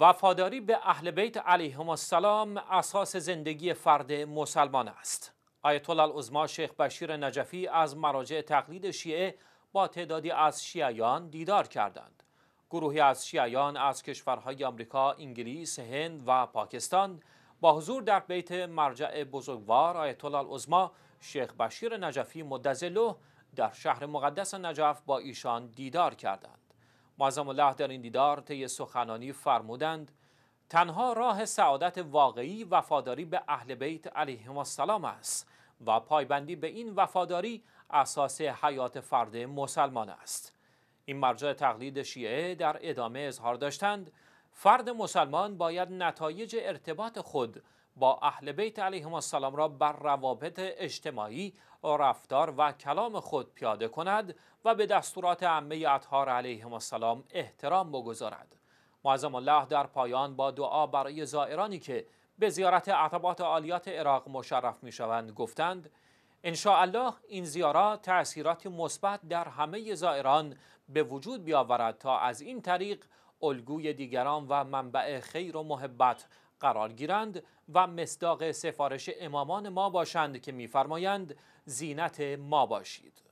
وفاداری به اهل بیت علیهم السلام اساس زندگی فرد مسلمان است آیت الله شیخ بشیر نجفی از مراجع تقلید شیعه با تعدادی از شیعیان دیدار کردند گروهی از شیعیان از کشورهای آمریکا، انگلیس، هند و پاکستان با حضور در بیت مرجع بزرگوار آیت الله شیخ بشیر نجفی مدظله در شهر مقدس نجف با ایشان دیدار کردند معظم الله در این دیدار طی سخنانی فرمودند تنها راه سعادت واقعی وفاداری به اهل بیت علیهم السلام است و پایبندی به این وفاداری اساس حیات فرد مسلمان است این مرجع تقلید شیعه در ادامه اظهار داشتند فرد مسلمان باید نتایج ارتباط خود با اهل بیت علیهم السلام را بر روابط اجتماعی، و رفتار و کلام خود پیاده کند و به دستورات عمه اطهار علیهم السلام احترام بگذارد. معظم الله در پایان با دعا برای زائرانی که به زیارت عطبات عالیات عراق مشرف می شوند گفتند ان الله این زیارات تأثیرات مثبت در همه زائران به وجود بیاورد تا از این طریق الگوی دیگران و منبع خیر و محبت قرار گیرند و مصداق سفارش امامان ما باشند که میفرمایند زینت ما باشید